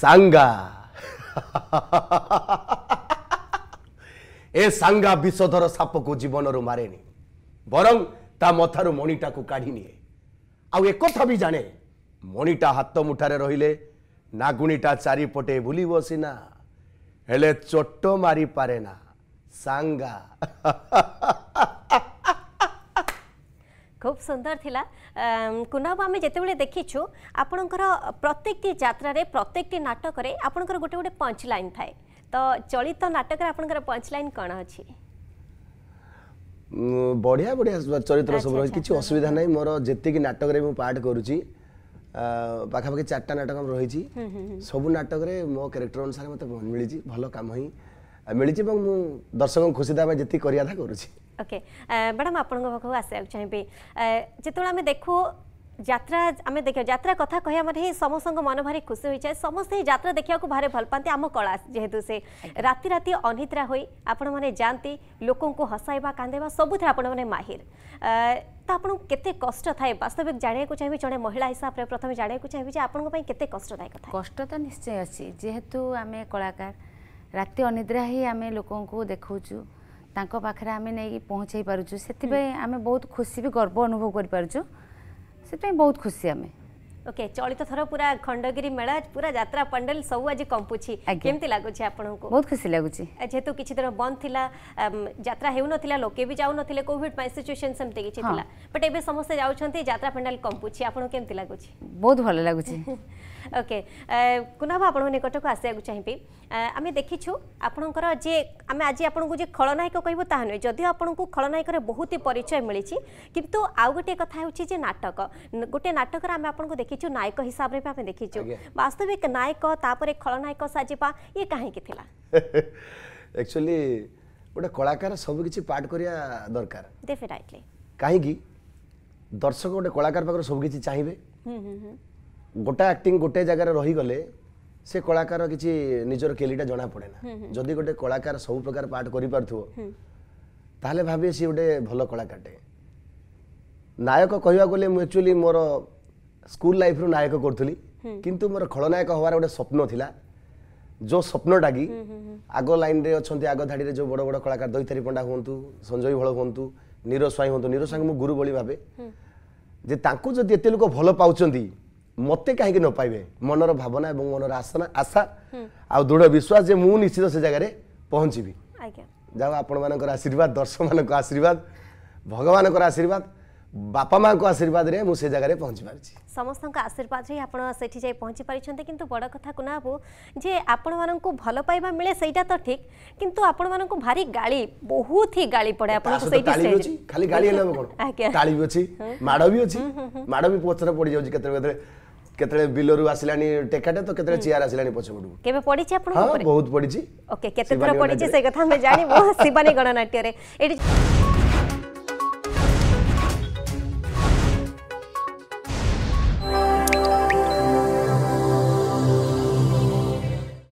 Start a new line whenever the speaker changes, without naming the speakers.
সাঙ্গা ଏ ସାଙ୍ଗା ବିଷଧର ସାପକୁ ଜୀବନରୁ ମାରେନି ବରଂ ତା ମଥାରୁ ମଣିଟାକୁ କାଢ଼ି ନିଏ ଆଉ ଏକଥା ବି ଜାଣେ ମଣିଟା ହାତ ମୁଠାରେ ରହିଲେ ନାଗୁଣିଟା ଚାରିପଟେ ବୁଲିବ ସିନା ହେଲେ ଚୋଟ ମାରିପାରେ ନା ସାଙ୍ଗା
খুব সুন্দর লা কুণব আমি যেতবে দেখিছু আপনার প্রত্যেকটি যাত্রার প্রত্যেকটি নাটকরে আপনার গোটে গোটে পঞ্চ লাইন থাকে তো চলিত নাটকের আপনার পঞ্চ লাইন কণ অছি
বঢ়িয়া বঢ়িয়া চরিত্র সব রয়েছে কিছু অসুবিধা নাই মোর যেতিকি নাটকরে মু পাঠ করুছি পাখাপাখি চারটা নাটক রয়েছি সবু নাটকরে মো ক্যারেক্টর অনুসারে মতো মিলিছি ভালো কাম হি মিলিছি এবং মু দর্শক খুশি দেওয়া যেতে করিয়া কথা করুছি
ଓକେ ମ୍ୟାଡ଼ାମ୍ uh, ଆପଣଙ୍କ ପାଖକୁ ଆସିବାକୁ ଚାହିଁବି uh, ଯେତେବେଳେ ଆମେ ଦେଖୁ যাত্রা আমি দেখ যাত্রা কথা কহা মানে সমস্ত মন ভারি খুশি হয়ে যায় সমস্তে যাত্রা দেখা ভারি ভাল পাতে আম কলা যেহেতু সে রাতে রাতে অনিদ্রা হয়ে আপন মানে যাতে লোক হসাইবা কান্দাইবা সবুথে আপন মানে মাহির তো আপনার কেতে কষ্ট থাকে বাস্তবিক জাঁয়া চাইবি জন মহিলা হিসাবে প্রথমে জাঁয়া চাইবি যে আপনার কেতে কষ্ট থাকে কষ্ট তো নিশ্চয় অছি যেহেতু আমি কলাকার রাতে অনিদ্রা হয়ে আমি লোক দেখাউছু ତାଙ୍କ ପାଖରେ ଆମେ ନେଇକି ପହଞ୍ଚାଇ ପାରୁଛୁ ସେଥିପାଇଁ ଆମେ ବହୁତ ଖୁସି ବି ଗର୍ବ ଅନୁଭବ କରିପାରୁଛୁ ସେଥିପାଇଁ ବହୁତ ଖୁସି ଆମେ ଓକେ ଚଳିତ ଥର ପୁରା ଖଣ୍ଡଗିରି ମେଳା ପୁରା ଯାତ୍ରା ପଣ୍ଡେଲ ସବୁ ଆଜି କମ୍ପୁଛି କେମିତି ଲାଗୁଛି ଆପଣଙ୍କୁ ବହୁତ ଖୁସି ଲାଗୁଛି ଯେହେତୁ କିଛି ଦିନ ବନ୍ଦ ଥିଲା ଯାତ୍ରା ହେଉନଥିଲା ଲୋକେ ବି ଯାଉନଥିଲେ କୋଭିଡ ପାଇଁ ସିଚୁଏସନ ସେମିତି କିଛି ଥିଲା ବଟ୍ ଏବେ ସମସ୍ତେ ଯାଉଛନ୍ତି ଯାତ୍ରା ପଣ୍ଡେଲ କମ୍ପୁଛି ଆପଣଙ୍କୁ କେମିତି ଲାଗୁଛି ବହୁତ ଭଲ ଲାଗୁଛି ଓକେ କୁନାଭା ଆପଣଙ୍କ ନିକଟକୁ ଆସିବାକୁ ଚାହିଁବି ଆମେ ଦେଖିଛୁ ଆପଣଙ୍କର ଯେ ଆମେ ଆଜି ଆପଣଙ୍କୁ ଯେ ଖଳନାୟକ କହିବୁ ତାହା ନୁହେଁ ଯଦିଓ ଆପଣଙ୍କୁ ଖଳନାୟକରେ ବହୁତ ପରିଚୟ ମିଳିଛି କିନ୍ତୁ ଆଉ ଗୋଟିଏ କଥା ହେଉଛି ଯେ ନାଟକ ଗୋଟିଏ ନାଟକରେ ଆମେ ଆପଣଙ୍କୁ ଦେଖି देखिछु नायक हिसाब रे आमे देखिछु वास्तविक नायक तापरे खलनायक साजिबा ये काहे के थिला
एक्चुअली ଗୋଟେ କଳାକାର ସବୁ କିଛି ପାର୍ଟ କରିବା ଦରକାର ଡେଫିନେଟଲି କାହିଁକି ଦର୍ଶକ ଗୋଟେ କଳାକାର ପାଖରେ ସବୁ କିଛି ଚାହିଁବେ ଗୋଟା ଆକ୍ଟିଂ ଗୋଟେ ଜାଗାରେ ରହିଗଲେ ସେ କଳାକାର କିଛି ନିଜର କେଲିଟା ଜଣାପଡ଼େ ନା ଯଦି ଗୋଟେ କଳାକାର ସବୁ ପ୍ରକାର ପାର୍ଟ କରିପାରୁଥିବ ତାହେଲେ ଭାବିବେ ସିଏ ଗୋଟେ ଭଲ କଳାକାରଟେ ନାୟକ କହିବାକୁ ଗଲେ ମୁଁ ଆକ୍ଚୁଆଲି ମୋର ସ୍କୁଲ ଲାଇଫରୁ ନାୟକ କରୁଥିଲି କିନ୍ତୁ ମୋର ଖଳନାୟକ ହେବାର ଗୋଟେ ସ୍ୱପ୍ନ ଥିଲା ଯେଉଁ ସ୍ୱପ୍ନଟା କି ଆଗ ଲାଇନରେ ଅଛନ୍ତି ଆଗ ଧାଡ଼ିରେ ଯେଉଁ ବଡ଼ ବଡ଼ କଳାକାର ଦୈତାରି ପଣ୍ଡା ହୁଅନ୍ତୁ ସଞ୍ଜୟ ଭଳ ହୁଅନ୍ତୁ ନୀର ସ୍ୱାଇଁ ହୁଅନ୍ତୁ ନୀର ସ୍ୱାଇଁ ମୁଁ ଗୁରୁ ଭଳି ଭାବେ ଯେ ତାଙ୍କୁ ଯଦି ଏତେ ଲୋକ ଭଲ ପାଉଛନ୍ତି ମୋତେ କାହିଁକି ନ ପାଇବେ ମନର ଭାବନା ଏବଂ ମନର ଆସନା ଆଶା ଆଉ ଦୃଢ଼ ବିଶ୍ୱାସ ଯେ ମୁଁ ନିଶ୍ଚିତ ସେ ଜାଗାରେ ପହଞ୍ଚିବି ଯାହା ଆପଣମାନଙ୍କର ଆଶୀର୍ବାଦ ଦର୍ଶକମାନଙ୍କ ଆଶୀର୍ବାଦ ଭଗବାନଙ୍କର ଆଶୀର୍ବାଦ ବାପା ମାଆଙ୍କ ଆଶୀର୍ବାଦରେ ମୁଁ ସେ ଜାଗାରେ ପହଞ୍ଚି ପାରିଛି
ସମସ୍ତଙ୍କ ଆଶୀର୍ବାଦରେ ଆପଣ ସେଠି ଯାଇ ପହଞ୍ଚି ପାରିଛନ୍ତି କିନ୍ତୁ ବଡ଼ କଥା କୁନା ବାବୁ ଯେ ଆପଣମାନଙ୍କୁ ଭଲ ପାଇବା ମିଳେ ସେଇଟା ତ ଠିକ୍ କିନ୍ତୁ ଆପଣମାନଙ୍କୁ ଭାରି ଗାଳି ବହୁତ ହି ଗାଳି ପଡ଼େ ଆପଣଙ୍କୁ ସେଇଠି ଅଛି ଖାଲି ଗାଳି ହେଲେ କ'ଣ ତାଳି ବି ଅଛି ମାଡ଼
ବି ଅଛି ମାଡ଼ ବି ପଛରେ ପଡ଼ିଯାଉଛି କେତେବେଳେ କେତେବେଳେ କେତେବେଳେ ବିଲରୁ ଆସିଲାଣି ଟେକାଟେ ତ କେତେବେଳେ ଚିଆର ଆସିଲାଣି ପଛପଟକୁ
କେବେ ପଡ଼ିଛି ଆପଣଙ୍କ ଉପରେ ବହୁତ ପଡ଼ିଛି ଓକେ କେତେ ଥର ପଡ଼ିଛି ସେ କଥା ଆମେ ଜାଣିବୁ ଶିବାନୀ ଗଣନାଟ୍ୟରେ ଏଠି